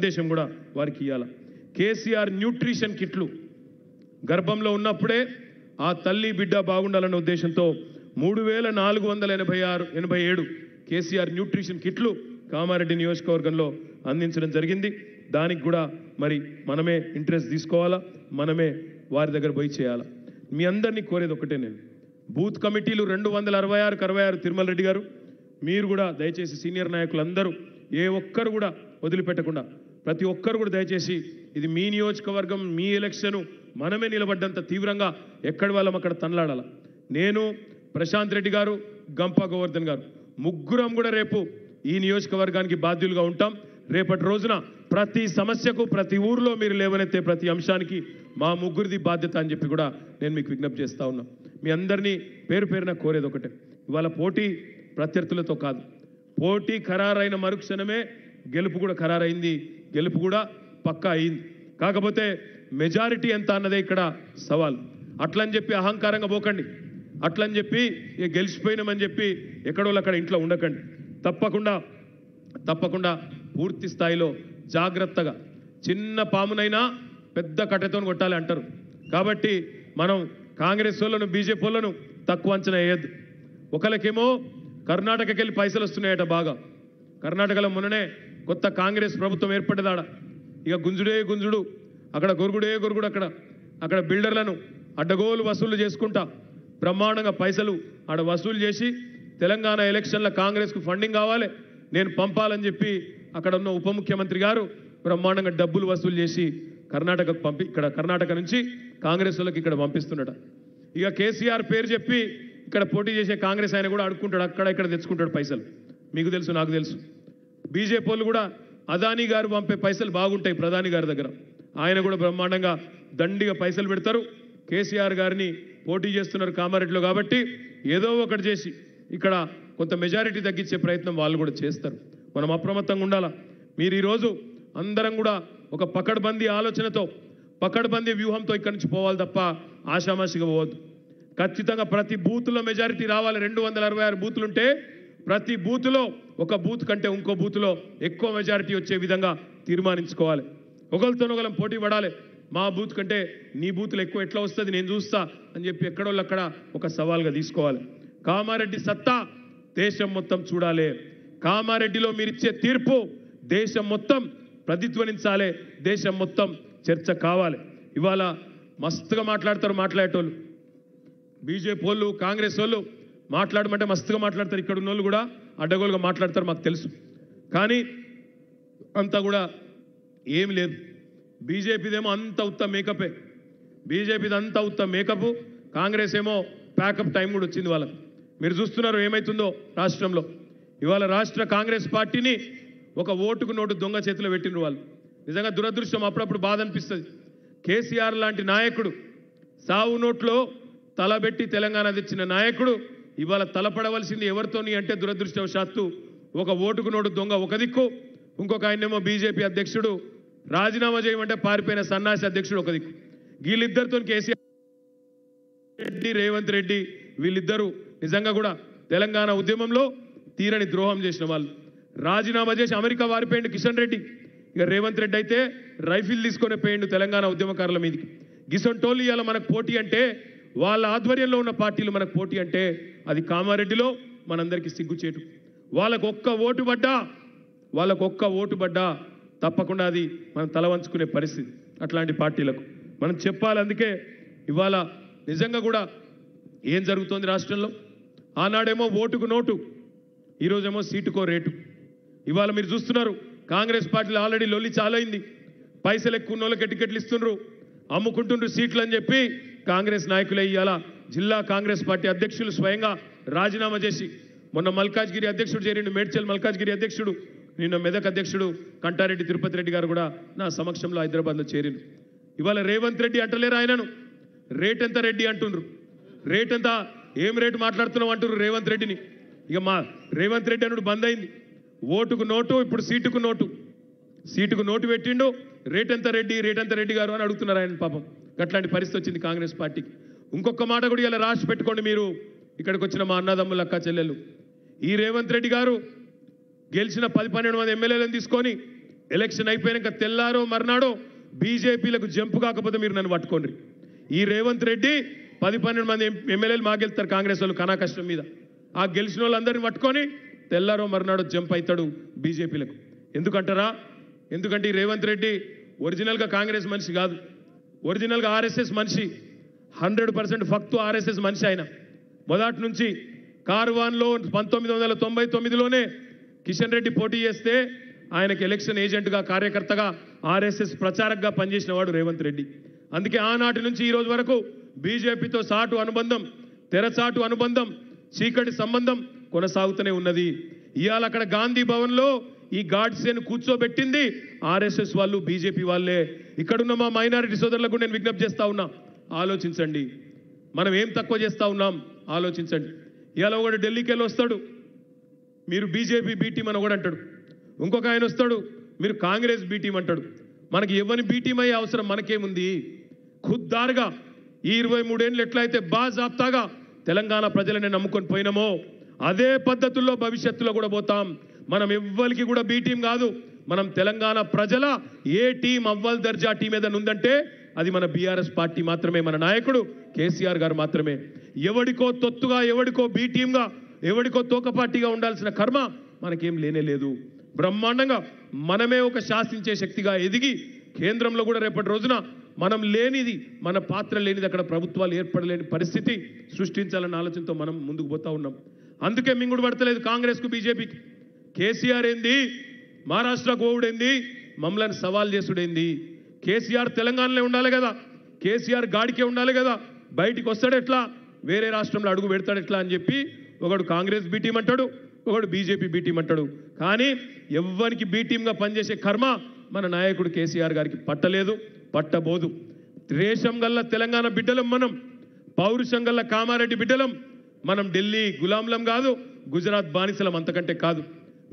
ఉద్దేశం కూడా వారికి ఇవ్వాల కేసీఆర్ న్యూట్రిషన్ కిట్లు గర్భంలో ఉన్నప్పుడే ఆ తల్లి బిడ్డ బాగుండాలనే ఉద్దేశంతో మూడు వేల నాలుగు వందల ఎనభై ఆరు ఎనభై ఏడు కేసీఆర్ న్యూట్రిషన్ కిట్లు కామారెడ్డి నియోజకవర్గంలో అందించడం జరిగింది దానికి కూడా మరి మనమే ఇంట్రెస్ట్ తీసుకోవాలా మనమే వారి దగ్గర పోయి చేయాలా మీ అందరినీ కోరేది ఒకటే నేను బూత్ కమిటీలు రెండు వందల అరవై ఆరుకు అరవై ఆరు తిరుమల రెడ్డి గారు మీరు కూడా దయచేసి సీనియర్ నాయకులందరూ ఏ ఒక్కరు కూడా వదిలిపెట్టకుండా ప్రతి ఒక్కరు కూడా దయచేసి ఇది మీ నియోజకవర్గం మీ ఎలక్షను మనమే నిలబడ్డంత తీవ్రంగా ఎక్కడి వాళ్ళం అక్కడ తనలాడాల నేను ప్రశాంత్ రెడ్డి గారు గంపా గోవర్ధన్ గారు ముగ్గురం కూడా రేపు ఈ నియోజకవర్గానికి బాధ్యులుగా ఉంటాం రేపటి రోజున ప్రతి సమస్యకు ప్రతి ఊర్లో మీరు లేవనెత్తే ప్రతి అంశానికి మా ముగ్గురిది బాధ్యత అని చెప్పి కూడా నేను మీకు విజ్ఞప్తి చేస్తూ ఉన్నా మీ అందరినీ పేరు పేరున కోరేది ఒకటే ఇవాళ పోటీ ప్రత్యర్థులతో కాదు పోటీ ఖరారైన మరుక్షణమే గెలుపు కూడా ఖరారైంది గెలుపు కూడా పక్కా అయింది కాకపోతే మెజారిటీ ఎంత అన్నదే ఇక్కడ సవాల్ అట్లని చెప్పి అహంకారంగా పోకండి అట్లని చెప్పి ఇక గెలిచిపోయినామని చెప్పి ఎక్కడో అక్కడ ఇంట్లో ఉండకండి తప్పకుండా తప్పకుండా పూర్తి స్థాయిలో జాగ్రత్తగా చిన్న పామునైనా పెద్ద కట్టెతో కొట్టాలి అంటారు కాబట్టి మనం కాంగ్రెస్ వాళ్ళను బీజేపీ వాళ్ళను తక్కువ అంచనా వేయద్దు ఒకరికేమో కర్ణాటకకి వెళ్ళి పైసలు వస్తున్నాయట బాగా కర్ణాటకలో మొన్ననే కొత్త కాంగ్రెస్ ప్రభుత్వం ఏర్పడ్డదాడ ఇక గుంజుడే గుంజుడు అక్కడ గొరుగుడే గొరుగుడు అక్కడ అక్కడ బిల్డర్లను అడ్డగోలు వసూలు చేసుకుంటా బ్రహ్మాండంగా పైసలు ఆడ వసూలు చేసి తెలంగాణ ఎలక్షన్ల కాంగ్రెస్కు ఫండింగ్ కావాలి నేను పంపాలని చెప్పి అక్కడ ఉన్న ఉప ముఖ్యమంత్రి గారు బ్రహ్మాండంగా డబ్బులు వసూలు చేసి కర్ణాటకకు పంపి ఇక్కడ కర్ణాటక నుంచి కాంగ్రెస్ ఇక్కడ పంపిస్తున్నట ఇక కేసీఆర్ పేరు చెప్పి ఇక్కడ పోటీ చేసే కాంగ్రెస్ ఆయన కూడా అడుక్కుంటాడు అక్కడ ఇక్కడ తెచ్చుకుంటాడు పైసలు మీకు తెలుసు నాకు తెలుసు బీజేపీ వాళ్ళు కూడా అదానీ గారు పంపే పైసలు బాగుంటాయి ప్రధాని గారి దగ్గర ఆయన కూడా బ్రహ్మాండంగా దండిగా పైసలు పెడతారు కేసీఆర్ గారిని పోటీ చేస్తున్నారు కామారెడ్డిలో కాబట్టి ఏదో ఒకటి చేసి ఇక్కడ కొంత మెజారిటీ తగ్గించే ప్రయత్నం వాళ్ళు కూడా చేస్తారు మనం అప్రమత్తంగా ఉండాలా మీరు ఈరోజు అందరం కూడా ఒక పకడ్బందీ ఆలోచనతో పకడ్బందీ వ్యూహంతో ఇక్కడి నుంచి పోవాలి తప్ప ఆషామాషిగా పోవద్దు ఖచ్చితంగా ప్రతి బూత్లో మెజారిటీ రావాలి రెండు వందల అరవై ఆరు బూత్లుంటే ప్రతి బూత్లో ఒక బూత్ కంటే ఇంకో బూత్లో ఎక్కువ మెజారిటీ వచ్చే విధంగా తీర్మానించుకోవాలి ఒకరం పోటీ పడాలి మా బూత్ కంటే నీ బూత్లు ఎక్కువ ఎట్లా వస్తుంది నేను చూస్తా అని చెప్పి ఎక్కడోళ్ళక్కడ ఒక సవాల్గా తీసుకోవాలి కామారెడ్డి సత్తా దేశం మొత్తం చూడాలి కామారెడ్డిలో మీరిచ్చే తీర్పు దేశం మొత్తం ప్రతిధ్వనించాలి దేశం మొత్తం చర్చ కావాలి ఇవాళ మస్తుగా మాట్లాడతారు మాట్లాడేటోళ్ళు బీజేపీ వాళ్ళు కాంగ్రెస్ వాళ్ళు మాట్లాడమంటే మస్తుగా మాట్లాడతారు ఇక్కడ ఉన్న కూడా అడ్డగోలుగా మాట్లాడతారు మాకు తెలుసు కానీ అంతా కూడా ఏం లేదు బీజేపీదేమో అంత ఉత్త మేకపే బీజేపీది అంతా ఉత్త మేకప్ కాంగ్రెస్ ఏమో ప్యాకప్ టైం కూడా వచ్చింది వాళ్ళకి మీరు చూస్తున్నారు ఏమవుతుందో రాష్ట్రంలో ఇవాళ రాష్ట్ర కాంగ్రెస్ పార్టీని ఒక ఓటుకు నోటు దొంగ చేతిలో పెట్టిన వాళ్ళు నిజంగా దురదృష్టం అప్పుడప్పుడు బాధ అనిపిస్తుంది కేసీఆర్ లాంటి నాయకుడు సావు నోట్లో తలబెట్టి తెలంగాణ తెచ్చిన నాయకుడు ఇవాళ తలపడవలసింది ఎవరితోని అంటే దురదృష్టవశాత్తు ఒక ఓటుకు నోటు దొంగ ఒక దిక్కు ఇంకొక ఆయనేమో బీజేపీ అధ్యక్షుడు రాజీనామా చేయమంటే పారిపోయిన సన్నాసి అధ్యక్షుడు ఒక దిక్కు వీళ్ళిద్దరితో కేసీఆర్ రెడ్డి రేవంత్ రెడ్డి వీళ్ళిద్దరూ నిజంగా కూడా తెలంగాణ ఉద్యమంలో తీరని ద్రోహం చేసిన వాళ్ళు రాజీనామా చేసి అమెరికా వారిపోయిండు కిషన్ రెడ్డి ఇక రేవంత్ రెడ్డి అయితే రైఫిల్ తీసుకొని పోయిండు తెలంగాణ ఉద్యమకారుల మీదకి గిసొంటోళ్ళు ఇవాళ మనకు పోటీ అంటే వాళ్ళ ఆధ్వర్యంలో ఉన్న పార్టీలు మనకు పోటీ అంటే అది కామారెడ్డిలో మనందరికీ సిగ్గుచేటు వాళ్ళకు ఒక్క ఓటు పడ్డా వాళ్ళకు ఒక్క ఓటు పడ్డా తప్పకుండా అది మనం తలవంచుకునే పరిస్థితి అట్లాంటి పార్టీలకు మనం చెప్పాలి అందుకే ఇవాళ నిజంగా కూడా ఏం జరుగుతోంది రాష్ట్రంలో ఆనాడేమో ఓటుకు నోటు ఈరోజేమో సీటుకో రేటు ఇవాళ మీరు చూస్తున్నారు కాంగ్రెస్ పార్టీలు ఆల్రెడీ లొల్లి చాలైంది పైసలు ఎక్కువ నోళ్ళకి టికెట్లు ఇస్తుండ్రు అమ్ముకుంటుండ్రు సీట్లు అని చెప్పి కాంగ్రెస్ నాయకులే ఇవాళ జిల్లా కాంగ్రెస్ పార్టీ అధ్యక్షులు స్వయంగా రాజీనామా చేసి మొన్న మల్కాజ్గిరి అధ్యక్షుడు చేరిండు మేడ్చల్ మల్కాజ్గిరి అధ్యక్షుడు నిన్న మెదక్ అధ్యక్షుడు కంటారెడ్డి తిరుపతి రెడ్డి గారు కూడా నా సమక్షంలో హైదరాబాద్లో చేరిండు ఇవాళ రేవంత్ రెడ్డి అంటలేరు ఆయనను రేట్ ఎంత రెడ్డి అంటుండ్రు రేట్ ఎంత ఏం రేటు మాట్లాడుతున్నాం అంటున్నారు రేవంత్ రెడ్డిని ఇక మా రేవంత్ రెడ్డి అనుడు బంద్ అయింది ఓటుకు నోటు ఇప్పుడు సీటుకు నోటు సీటుకు నోటు పెట్టిండు రేటెంత రెడ్డి రేటెంత రెడ్డి గారు అని అడుగుతున్నారు ఆయన పాపం అట్లాంటి పరిస్థితి వచ్చింది కాంగ్రెస్ పార్టీకి ఇంకొక మాట కూడా ఇలా రాసి పెట్టుకోండి మీరు ఇక్కడికి వచ్చిన మా అన్నదమ్ములు అక్క చెల్లెలు ఈ రేవంత్ రెడ్డి గారు గెలిచిన పది పన్నెండు మంది ఎమ్మెల్యేలను తీసుకొని ఎలక్షన్ అయిపోయాక తెల్లారో మర్నాడో బీజేపీలకు జంపు కాకపోతే మీరు నన్ను పట్టుకోండి ఈ రేవంత్ రెడ్డి పది పన్నెండు మంది ఎమ్మెల్యేలు మాకెళ్తారు కాంగ్రెస్ వాళ్ళు కనా కష్టం మీద ఆ గెలిచిన వాళ్ళందరిని పట్టుకొని తెల్లారో మర్నాడో జంప్ అవుతాడు బీజేపీలకు ఎందుకంటారా ఎందుకంటే ఈ రేవంత్ రెడ్డి ఒరిజినల్గా కాంగ్రెస్ మనిషి కాదు ఒరిజినల్గా ఆర్ఎస్ఎస్ మనిషి హండ్రెడ్ పర్సెంట్ ఫక్తు ఆర్ఎస్ఎస్ మనిషి ఆయన మొదటి నుంచి కార్వాన్లో పంతొమ్మిది వందల తొంభై తొమ్మిదిలోనే కిషన్ రెడ్డి పోటీ చేస్తే ఆయనకి ఎలక్షన్ ఏజెంట్గా కార్యకర్తగా ఆర్ఎస్ఎస్ ప్రచారకగా పనిచేసిన వాడు రేవంత్ రెడ్డి అందుకే ఆనాటి నుంచి ఈ రోజు వరకు బీజేపీతో సాటు అనుబంధం తెరచాటు అనుబంధం చీకటి సంబంధం కొనసాగుతూనే ఉన్నది ఇవాళ అక్కడ గాంధీ భవన్లో ఈ గాడ్సేను కూర్చోబెట్టింది ఆర్ఎస్ఎస్ వాళ్ళు బీజేపీ వాళ్ళే ఇక్కడున్న మా మైనారిటీ సోదరులకు నేను విజ్ఞప్తి చేస్తా ఉన్నా ఆలోచించండి మనం ఏం తక్కువ చేస్తా ఉన్నాం ఆలోచించండి ఇవాళ ఒకటి ఢిల్లీకి వెళ్ళి వస్తాడు మీరు బీజేపీ బీటీం అని ఒకటి అంటాడు ఇంకొక ఆయన వస్తాడు మీరు కాంగ్రెస్ బీటీం అంటాడు మనకి ఇవ్వని బీటీం అయ్యే అవసరం మనకేముంది ఖుద్దారుగా ఈ ఇరవై మూడేళ్ళు ఎట్లయితే బాజాప్తాగా తెలంగాణ ప్రజలనే నమ్ముకొని పోయినామో అదే పద్ధతుల్లో భవిష్యత్తులో కూడా పోతాం మనం ఎవ్వరికి కూడా బీ టీం కాదు మనం తెలంగాణ ప్రజల ఏ టీం అవ్వల్ దర్జా టీం ఏదైనా ఉందంటే అది మన బీఆర్ఎస్ పార్టీ మాత్రమే మన నాయకుడు కేసీఆర్ గారు మాత్రమే ఎవడికో తొత్తుగా ఎవడికో బీ టీంగా ఎవడికో తోక పార్టీగా ఉండాల్సిన కర్మ మనకేం లేనే లేదు బ్రహ్మాండంగా మనమే ఒక శాసించే శక్తిగా ఎదిగి కేంద్రంలో కూడా రేపటి రోజున మనం లేనిది మన పాత్ర లేనిది అక్కడ ప్రభుత్వాలు ఏర్పడలేని పరిస్థితి సృష్టించాలన్న ఆలోచనతో మనం ముందుకు పోతా ఉన్నాం అందుకే మింగుడు పడతలేదు కాంగ్రెస్కు బీజేపీకి కేసీఆర్ ఏంది మహారాష్ట్ర ఏంది మమ్మల్ని సవాల్ చేసుడు ఏంది కేసీఆర్ తెలంగాణలో ఉండాలి కదా కేసీఆర్ గాడికే ఉండాలి కదా బయటికి వస్తాడు ఎట్లా వేరే రాష్ట్రంలో అడుగు పెడతాడు ఎట్లా అని చెప్పి ఒకడు కాంగ్రెస్ బీటీం అంటాడు ఒకడు బీజేపీ బీటీం అంటాడు కానీ ఎవ్వరికి బీటీంగా పనిచేసే కర్మ మన నాయకుడు కేసీఆర్ గారికి పట్టలేదు పట్టబోదు దేశం గల్ల తెలంగాణ బిడ్డలం మనం పౌరుషం గల్ల కామారెడ్డి బిడ్డలం మనం ఢిల్లీ గులాంలం కాదు గుజరాత్ బానిసలం అంతకంటే కాదు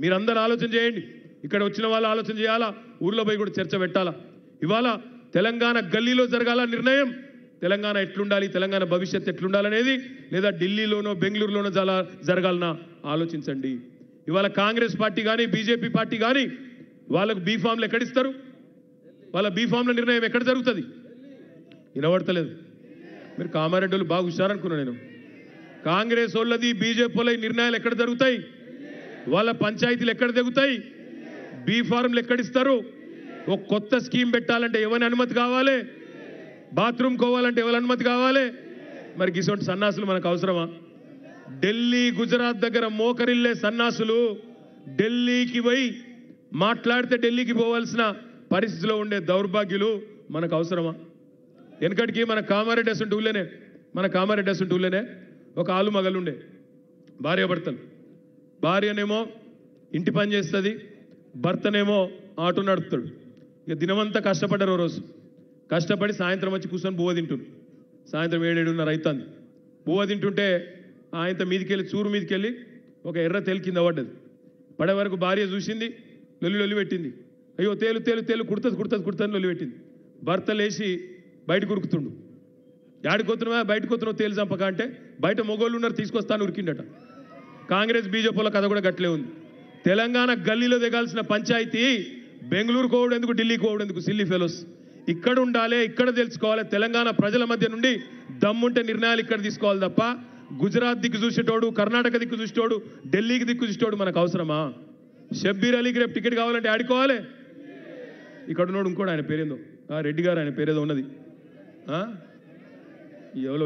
మీరందరూ ఆలోచన చేయండి ఇక్కడ వచ్చిన వాళ్ళు ఆలోచన చేయాలా ఊర్లో పోయి కూడా చర్చ పెట్టాలా ఇవాళ తెలంగాణ గల్లీలో జరగాల నిర్ణయం తెలంగాణ ఎట్లుండాలి తెలంగాణ భవిష్యత్ ఎట్లుండాలనేది లేదా ఢిల్లీలోనో బెంగళూరులోనో జలా జరగాలనా ఆలోచించండి ఇవాళ కాంగ్రెస్ పార్టీ కానీ బీజేపీ పార్టీ కానీ వాళ్ళకు బీఫామ్లు ఎక్కడిస్తారు వాళ్ళ బీఫామ్ల నిర్ణయం ఎక్కడ జరుగుతుంది వినబడతలేదు మీరు కామారెడ్డి వాళ్ళు బాగా హుషారనుకున్నాను నేను కాంగ్రెస్ వాళ్ళది బీజేపీ వాళ్ళ నిర్ణయాలు ఎక్కడ జరుగుతాయి వాళ్ళ పంచాయతీలు ఎక్కడ దిగుతాయి బీ ఫార్మ్లు ఎక్కడిస్తారు ఒక కొత్త స్కీమ్ పెట్టాలంటే ఎవరిని అనుమతి కావాలి బాత్రూమ్ కోవాలంటే ఎవరి అనుమతి కావాలి మరి గిసొంటి సన్నాసులు మనకు అవసరమా ఢిల్లీ గుజరాత్ దగ్గర మోకరిల్లే సన్నాసులు ఢిల్లీకి పోయి మాట్లాడితే ఢిల్లీకి పోవాల్సిన పరిస్థితిలో ఉండే దౌర్భాగ్యులు మనకు అవసరమా వెనకటికి మన కామారెడ్డి టూలేనే మన కామారెడ్డి టూలేనే ఒక ఆలు మగలుండే భార్యాభర్తలు భార్యనేమో ఇంటి పని చేస్తుంది భర్తనేమో ఆటో నడుపుతాడు ఇక దినమంతా కష్టపడ్డారు రోజు కష్టపడి సాయంత్రం వచ్చి కూర్చొని బువ్వ తింటుంది సాయంత్రం ఏడేడున్నర అవుతుంది బువ తింటుంటే ఆయన మీదికెళ్ళి చూరు మీదకెళ్ళి ఒక ఎర్ర తేలు కింద పడ్డది పడే వరకు భార్య చూసింది లొల్లి లొల్లి పెట్టింది అయ్యో తేలు తేలు తేలు కుడుతుంది కుడుతుంది కుడుతుంది లొల్లి పెట్టింది భర్త లేచి బయట ఉరుకుతుండు యాడికొత్తున్నావా బయటకు వస్తున్నావు తేలు చంపక అంటే బయట మొగోళ్ళు ఉన్నారు తీసుకొస్తాను ఉరికిండట కాంగ్రెస్ బీజేపీల కథ కూడా గట్లే ఉంది తెలంగాణ గల్లీలో దిగాల్సిన పంచాయతీ బెంగళూరు కోవడెందుకు ఢిల్లీ కోవడెందుకు సిల్లీ ఫెలోస్ ఇక్కడ ఉండాలి ఇక్కడ తెలుసుకోవాలి తెలంగాణ ప్రజల మధ్య నుండి దమ్ముంటే నిర్ణయాలు ఇక్కడ తీసుకోవాలి తప్ప గుజరాత్ దిక్కు చూసేటోడు కర్ణాటక దిక్కు చూసేటోడు ఢిల్లీకి దిక్కు చూసేటోడు మనకు అవసరమా షబ్బీర్ అలీకి రేపు టికెట్ కావాలంటే ఆడుకోవాలి ఇక్కడ ఉన్నాడు ఇంకోటి ఆయన పేరేందో రెడ్డి గారు ఆయన పేరేదో ఉన్నది ఎవరు